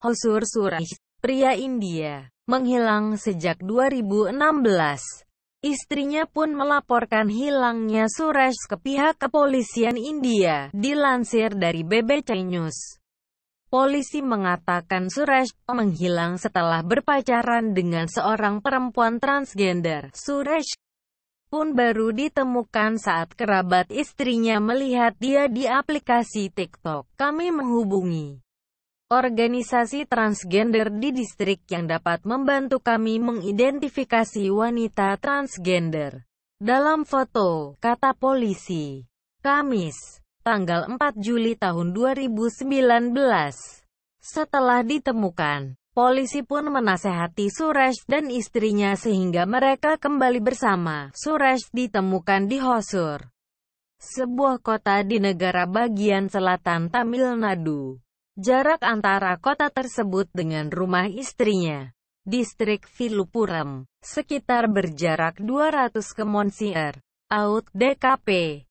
Hosur Suresh, pria India, menghilang sejak 2016. Istrinya pun melaporkan hilangnya Suresh ke pihak kepolisian India, dilansir dari BBC News. Polisi mengatakan Suresh menghilang setelah berpacaran dengan seorang perempuan transgender. Suresh pun baru ditemukan saat kerabat istrinya melihat dia di aplikasi TikTok. Kami menghubungi organisasi transgender di distrik yang dapat membantu kami mengidentifikasi wanita transgender. Dalam foto, kata polisi, Kamis, tanggal 4 Juli tahun 2019, setelah ditemukan, polisi pun menasehati Suresh dan istrinya sehingga mereka kembali bersama. Suresh ditemukan di Hosur, sebuah kota di negara bagian selatan Tamil Nadu. Jarak antara kota tersebut dengan rumah istrinya, distrik Vilupuram, sekitar berjarak 200 km. Out DKP